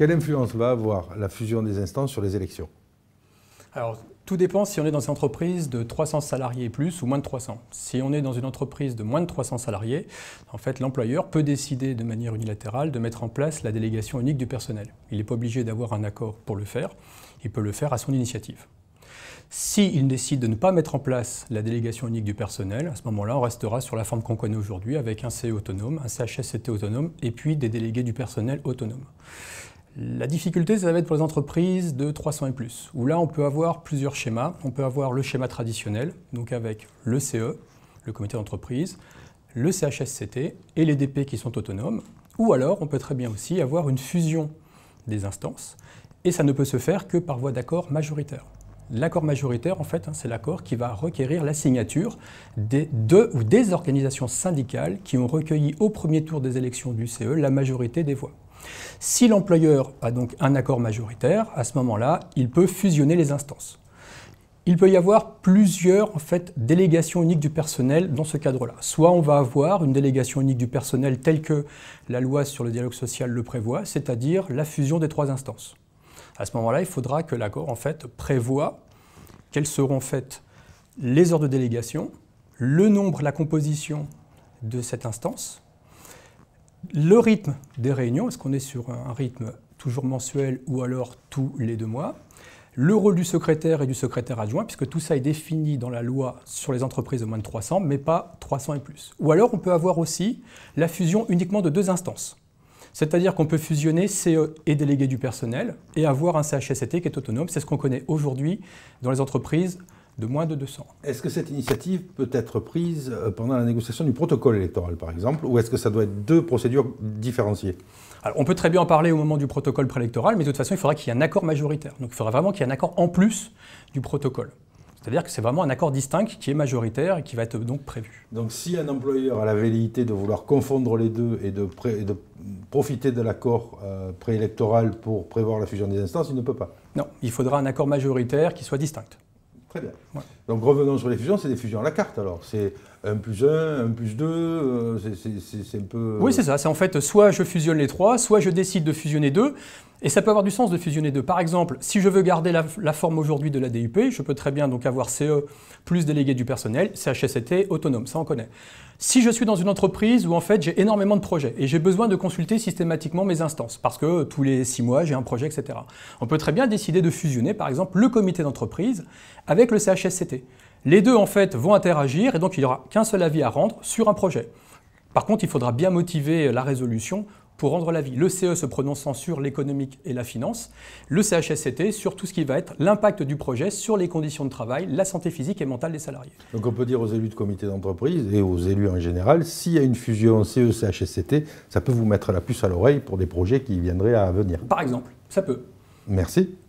Quelle influence va avoir la fusion des instances sur les élections Alors, tout dépend si on est dans une entreprise de 300 salariés et plus ou moins de 300. Si on est dans une entreprise de moins de 300 salariés, en fait, l'employeur peut décider de manière unilatérale de mettre en place la délégation unique du personnel. Il n'est pas obligé d'avoir un accord pour le faire. Il peut le faire à son initiative. S'il décide de ne pas mettre en place la délégation unique du personnel, à ce moment-là, on restera sur la forme qu'on connaît aujourd'hui avec un CE autonome, un CHSCT autonome et puis des délégués du personnel autonome. La difficulté, ça va être pour les entreprises de 300 et plus, où là, on peut avoir plusieurs schémas. On peut avoir le schéma traditionnel, donc avec le CE, le comité d'entreprise, le CHSCT et les DP qui sont autonomes. Ou alors, on peut très bien aussi avoir une fusion des instances, et ça ne peut se faire que par voie d'accord majoritaire. L'accord majoritaire, en fait, hein, c'est l'accord qui va requérir la signature des deux ou des organisations syndicales qui ont recueilli au premier tour des élections du CE la majorité des voix. Si l'employeur a donc un accord majoritaire, à ce moment-là, il peut fusionner les instances. Il peut y avoir plusieurs en fait, délégations uniques du personnel dans ce cadre-là. Soit on va avoir une délégation unique du personnel telle que la loi sur le dialogue social le prévoit, c'est-à-dire la fusion des trois instances. À ce moment-là, il faudra que l'accord en fait, prévoit quelles seront faites les heures de délégation, le nombre, la composition de cette instance, le rythme des réunions, est-ce qu'on est sur un rythme toujours mensuel ou alors tous les deux mois le rôle du secrétaire et du secrétaire adjoint, puisque tout ça est défini dans la loi sur les entreprises de moins de 300, mais pas 300 et plus. Ou alors on peut avoir aussi la fusion uniquement de deux instances. C'est-à-dire qu'on peut fusionner CE et délégué du personnel et avoir un CHSCT qui est autonome. C'est ce qu'on connaît aujourd'hui dans les entreprises de moins de 200. Est-ce que cette initiative peut être prise euh, pendant la négociation du protocole électoral, par exemple, ou est-ce que ça doit être deux procédures différenciées on peut très bien en parler au moment du protocole préélectoral, mais de toute façon, il faudra qu'il y ait un accord majoritaire. Donc, il faudra vraiment qu'il y ait un accord en plus du protocole. C'est-à-dire que c'est vraiment un accord distinct qui est majoritaire et qui va être euh, donc prévu. Donc si un employeur a la velléité de vouloir confondre les deux et de, profiter de l'accord euh, préélectoral pour prévoir la fusion des instances, il ne peut pas. Non, il faudra un accord majoritaire qui soit distinct. Très bien. Donc revenons sur les fusions, c'est des fusions à la carte alors. C'est 1 plus 1, 1 plus 2, euh, c'est un peu... Euh, oui, c'est ça. C'est en fait, soit je fusionne les trois, soit je décide de fusionner deux. Et ça peut avoir du sens de fusionner deux. Par exemple, si je veux garder la, forme aujourd'hui de la DUP, je peux très bien donc avoir CE plus délégué du personnel, CHSCT autonome, ça on connaît. Si je suis dans une entreprise où en fait j'ai énormément de projets et j'ai besoin de consulter systématiquement mes instances, parce que tous les six mois j'ai un projet, etc. On peut très bien décider de fusionner par exemple le comité d'entreprise avec le CHSCT. Les deux, en fait, vont interagir et donc il n'y aura qu'un seul avis à rendre sur un projet. Par contre, il faudra bien motiver la résolution pour rendre l'avis. Le CE se prononçant sur l'économique et la finance, le CHSCT sur tout ce qui va être l'impact du projet sur les conditions de travail, la santé physique et mentale des salariés. Donc on peut dire aux élus de comité d'entreprise et aux élus en général, s'il y a une fusion CE-CHSCT, ça peut vous mettre la puce à l'oreille pour des projets qui viendraient à venir. Par exemple, ça peut. Merci.